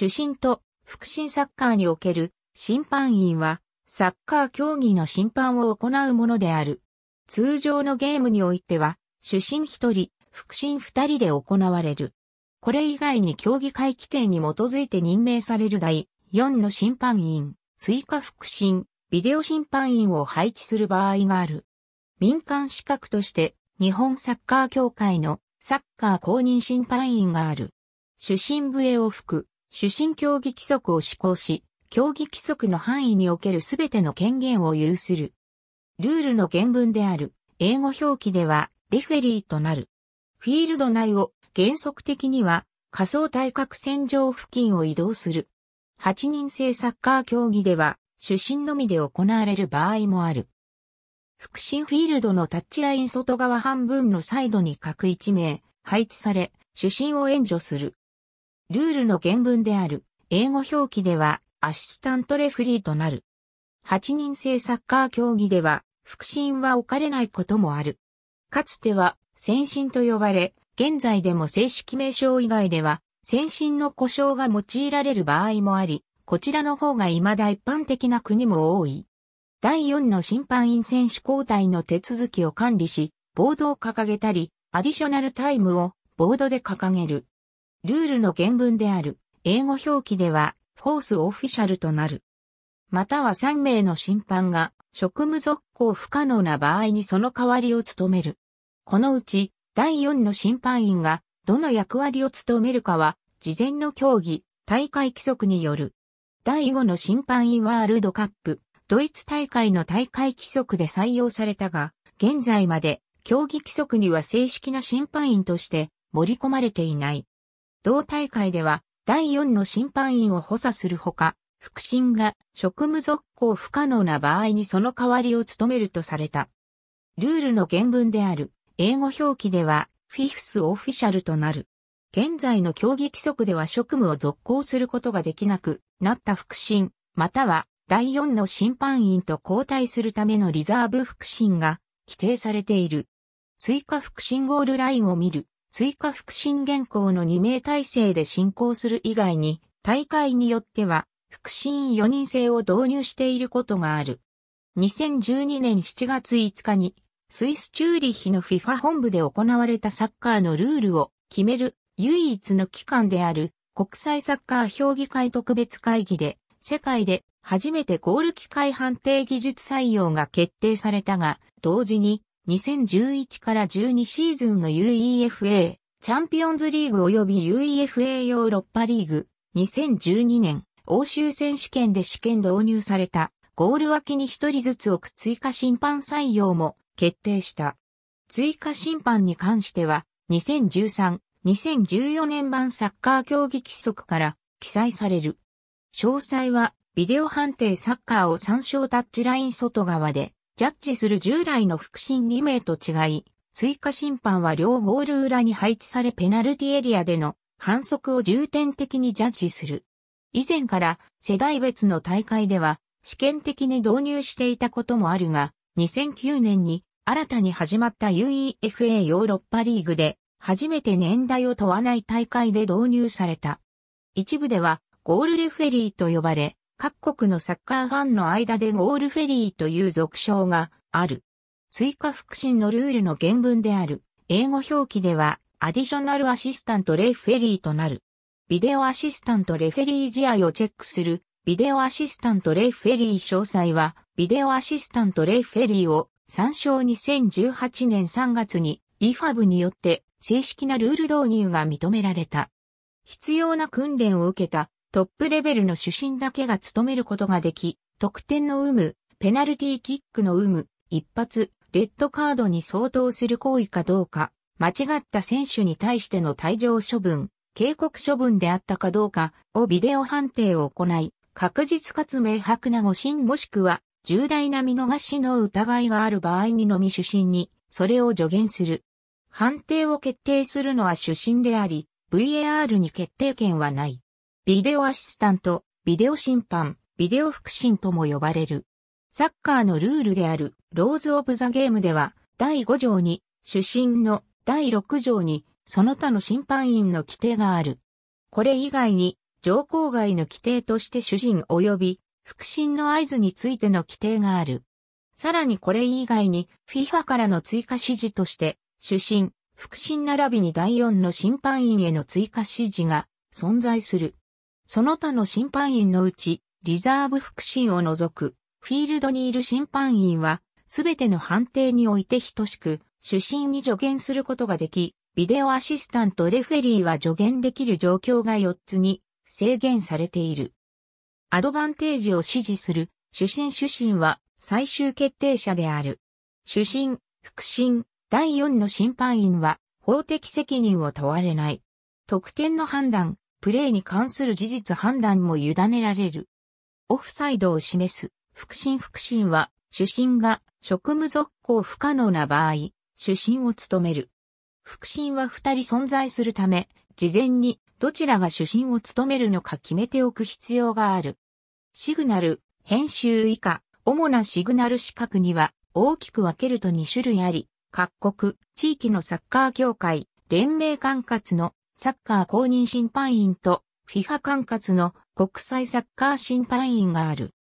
主審と副審サッカーにおける審判員は、サッカー競技の審判を行うものである。通常のゲームにおいては、主審1人、副審2人で行われる。これ以外に競技会規定に基づいて任命される第4の審判員、追加副審、ビデオ審判員を配置する場合がある。民間資格として、日本サッカー協会のサッカー公認審判員がある。主審笛を吹く、主審競技規則を施行し、競技規則の範囲におけるすべての権限を有する。ルールの原文である英語表記ではレフェリーとなる。フィールド内を原則的には仮想対角線上付近を移動する。8人制サッカー競技では主審のみで行われる場合もある。副審フィールドのタッチライン外側半分のサイドに各1名配置され主審を援助する。ルールの原文である英語表記ではアシスタントレフリーとなる。8人制サッカー競技では、腹心は置かれないこともある。かつては、先進と呼ばれ、現在でも正式名称以外では、先進の故障が用いられる場合もあり、こちらの方が未だ一般的な国も多い。第4の審判員選手交代の手続きを管理し、ボードを掲げたり、アディショナルタイムをボードで掲げる。ルールの原文である、英語表記では、フォースオフィシャルとなる。または3名の審判が、職務続行不可能な場合にその代わりを務める。このうち、第4の審判員が、どの役割を務めるかは、事前の競技、大会規則による。第5の審判員ワールドカップ、ドイツ大会の大会規則で採用されたが、現在まで競技規則には正式な審判員として盛り込まれていない。同大会では第4の審判員を補佐するほか、副審が職務続行不可能な場合にその代わりを務めるとされた。ルールの原文である英語表記ではフィフスオフィシャルとなる。現在の競技規則では職務を続行することができなくなった副審、または第4の審判員と交代するためのリザーブ副審が規定されている。追加副審ゴールラインを見る追加副審原稿の2名体制で進行する以外に、大会によっては、副審4人制を導入していることがある。2012年7月5日に、スイス・チューリヒの FIFA 本部で行われたサッカーのルールを決める唯一の機関である国際サッカー評議会特別会議で、世界で初めてゴール機械判定技術採用が決定されたが、同時に2011から12シーズンの UEFA チャンピオンズリーグ及び UEFA ヨーロッパリーグ2012年欧州選手権で試験導入されたゴール脇に一人ずつ置く追加審判採用も決定した。追加審判に関しては2013、2014年版サッカー競技規則から記載される。詳細はビデオ判定サッカーを参照タッチライン外側でジャッジする従来の副審2名と違い、追加審判は両ゴール裏に配置されペナルティエリアでの反則を重点的にジャッジする。以前から世代別の大会では試験的に導入していたこともあるが、2009年に新たに始まった UEFA ヨーロッパリーグで初めて年代を問わない大会で導入された。一部ではゴールレフェリーと呼ばれ、各国のサッカーファンの間でゴールフェリーという俗称がある。追加腹心のルールの原文である。英語表記では、アディショナルアシスタントレフェリーとなる。ビデオアシスタントレフェリー試合をチェックする。ビデオアシスタントレフェリー詳細は、ビデオアシスタントレフェリーを参照2018年3月に EFAB によって正式なルール導入が認められた。必要な訓練を受けたトップレベルの主審だけが務めることができ、得点の有無、ペナルティーキックの有無、一発、レッドカードに相当する行為かどうか、間違った選手に対しての退場処分、警告処分であったかどうかをビデオ判定を行い、確実かつ明白な誤審もしくは重大な見逃しの疑いがある場合にのみ主審にそれを助言する。判定を決定するのは主審であり、VAR に決定権はない。ビデオアシスタント、ビデオ審判、ビデオ副審とも呼ばれる。サッカーのルールであるローズ・オブ・ザ・ゲームでは、第5条に、主審の第6条に、その他の審判員の規定がある。これ以外に、条項外の規定として主人及び、副審の合図についての規定がある。さらにこれ以外に、FIFA からの追加指示として、主審、副審並びに第4の審判員への追加指示が存在する。その他の審判員のうち、リザーブ副審を除く、フィールドにいる審判員は、すべての判定において等しく、主審に助言することができ、ビデオアシスタントレフェリーは助言できる状況が4つに制限されている。アドバンテージを支持する主審主審は最終決定者である。主審、副審、第4の審判員は法的責任を問われない。得点の判断、プレーに関する事実判断も委ねられる。オフサイドを示す、副審副審は、主審が職務続行不可能な場合、主審を務める。副審は二人存在するため、事前にどちらが主審を務めるのか決めておく必要がある。シグナル、編集以下、主なシグナル資格には大きく分けると2種類あり、各国、地域のサッカー協会、連盟管轄のサッカー公認審判員と FIFA 管轄の国際サッカー審判員がある。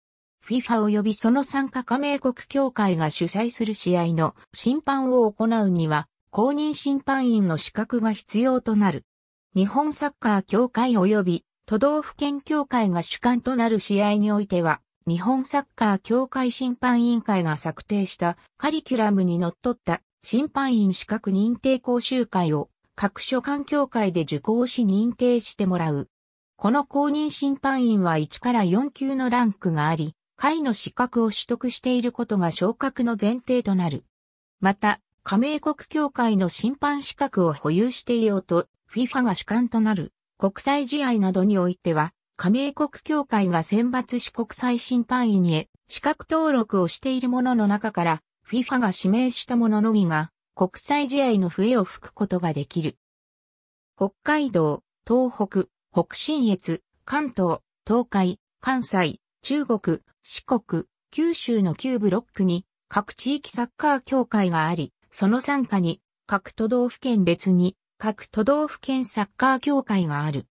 FIFA 及びその参加加盟国協会が主催する試合の審判を行うには、公認審判員の資格が必要となる。日本サッカー協会及び都道府県協会が主管となる試合においては、日本サッカー協会審判委員会が策定したカリキュラムに則っった審判員資格認定講習会を各所管協会で受講し認定してもらう。この公認審判員は1から4級のランクがあり、会の資格を取得していることが昇格の前提となる。また、加盟国協会の審判資格を保有していようと、FIFA が主管となる国際試合などにおいては、加盟国協会が選抜し国際審判員へ資格登録をしているものの中から、FIFA が指名したもののみが国際試合の笛を吹くことができる。北海道、東北、北信越、関東、東海、関西、中国、四国、九州の旧ブロックに各地域サッカー協会があり、その参加に各都道府県別に各都道府県サッカー協会がある。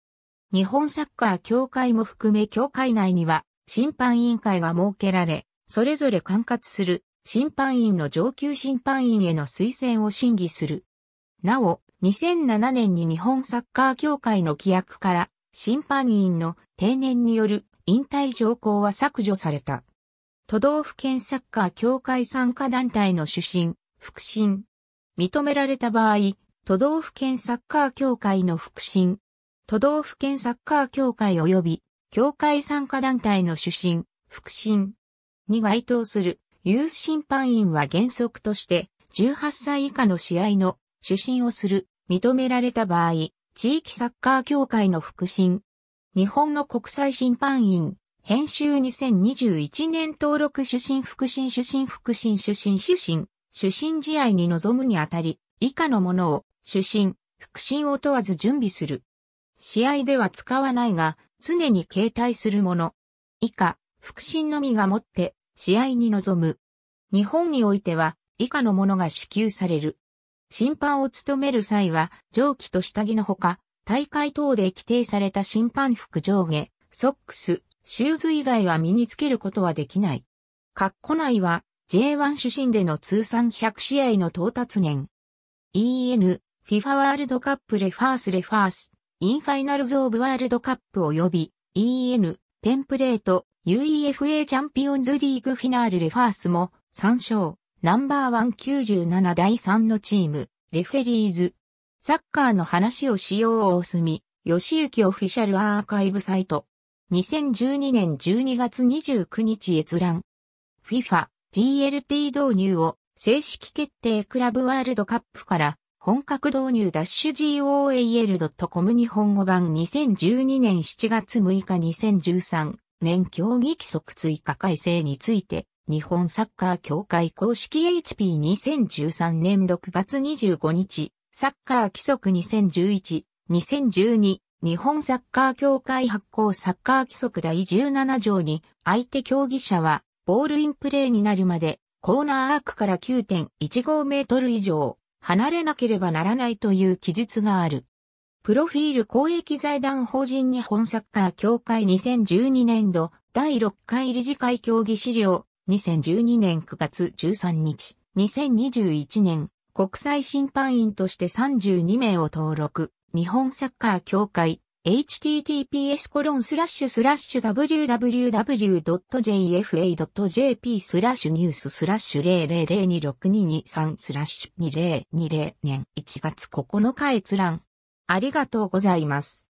日本サッカー協会も含め協会内には審判委員会が設けられ、それぞれ管轄する審判員の上級審判員への推薦を審議する。なお、2007年に日本サッカー協会の規約から審判員の定年による引退条項は削除された。都道府県サッカー協会参加団体の主審、副審。認められた場合、都道府県サッカー協会の副審、都道府県サッカー協会及び協会参加団体の主審、副審に該当するユース審判員は原則として、18歳以下の試合の主審をする、認められた場合、地域サッカー協会の副審、日本の国際審判員、編集2021年登録主審副審主審副審主審主審、主審試合に臨むにあたり、以下のものを主審、副審を問わず準備する。試合では使わないが、常に携帯するもの。以下、副審のみがもって、試合に臨む。日本においては、以下のものが支給される。審判を務める際は、上記と下着のほか、大会等で規定された審判服上下、ソックス、シューズ以外は身につけることはできない。括弧内は J1 主審での通算100試合の到達年。EN、FIFA ワールドカップレファースレファース、インファイナルズオブワールドカップ及び EN、テンプレート、UEFA チャンピオンズリーグフィナールレファースも参照、ナンバーワン97第3のチーム、レフェリーズ。サッカーの話をしよう大隅、吉行オフィシャルアーカイブサイト。2012年12月29日閲覧。FIFA GLT 導入を正式決定クラブワールドカップから本格導入ダッシュ GOAL.com 日本語版2012年7月6日2013年競技規則追加改正について、日本サッカー協会公式 HP2013 年6月25日、サッカー規則2011、2012、日本サッカー協会発行サッカー規則第17条に、相手競技者は、ボールインプレーになるまで、コーナーアークから9.15メートル以上、離れなければならないという記述がある。プロフィール公益財団法人日本サッカー協会2012年度第6回理事会協議資料2012年9月13日2021年国際審判員として32名を登録日本サッカー協会 https コロンスラッシュスラッシュ www.jfa.jp スラッシュニューススラッシュ00026223スラッシュ2020年1月9日閲覧ありがとうございます。